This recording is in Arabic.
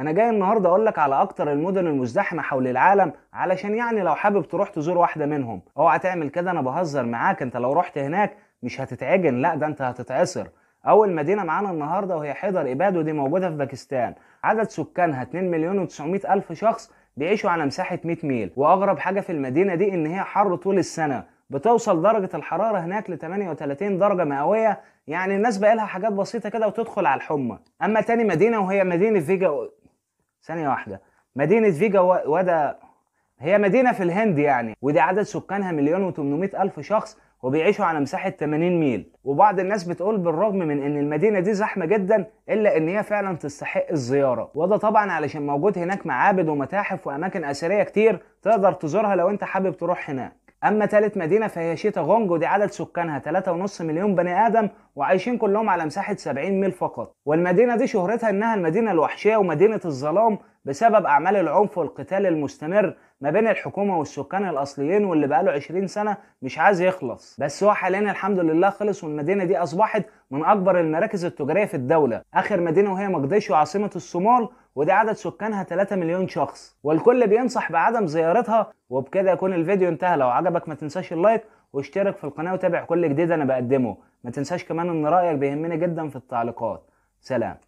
انا جاي النهارده اقول لك على اكتر المدن المزدحمه حول العالم علشان يعني لو حابب تروح تزور واحده منهم اوعى تعمل كده انا بهزر معاك انت لو رحت هناك مش هتتعجن لا ده انت هتتعصر اول مدينه معانا النهارده وهي حيدر اباد ودي موجوده في باكستان عدد سكانها 2 مليون و900 الف شخص بيعيشوا على مساحه 100 ميل واغرب حاجه في المدينه دي ان هي حر طول السنه بتوصل درجه الحراره هناك ل 38 درجه مئويه يعني الناس بقى لها حاجات بسيطه كده وتدخل على الحمى اما تاني مدينه وهي مدينه فيجا ثانية واحدة مدينة فيجا ودا هي مدينة في الهند يعني ودي عدد سكانها مليون و800 ألف شخص وبيعيشوا على مساحة 80 ميل وبعض الناس بتقول بالرغم من ان المدينة دي زحمة جدا الا ان هي فعلا تستحق الزيارة وده طبعا علشان موجود هناك معابد ومتاحف واماكن اثرية كتير تقدر تزورها لو انت حابب تروح هناك أما ثالث مدينة فهي شيتا غونج ودي عدد سكانها 3.5 مليون بني آدم وعايشين كلهم على مساحة 70 ميل فقط والمدينة دي شهرتها إنها المدينة الوحشية ومدينة الظلام بسبب أعمال العنف والقتال المستمر ما بين الحكومة والسكان الأصليين واللي بقاله 20 سنة مش عايز يخلص بس هو حاليا الحمد لله خلص والمدينة دي أصبحت من أكبر المراكز التجارية في الدولة آخر مدينة وهي مقديشو عاصمة الصومال ودي عدد سكانها 3 مليون شخص والكل بينصح بعدم زيارتها وبكده يكون الفيديو انتهى لو عجبك ما تنساش اللايك واشترك في القناة وتابع كل جديد انا بقدمه ما تنساش كمان ان رأيك بيهمني جدا في التعليقات سلام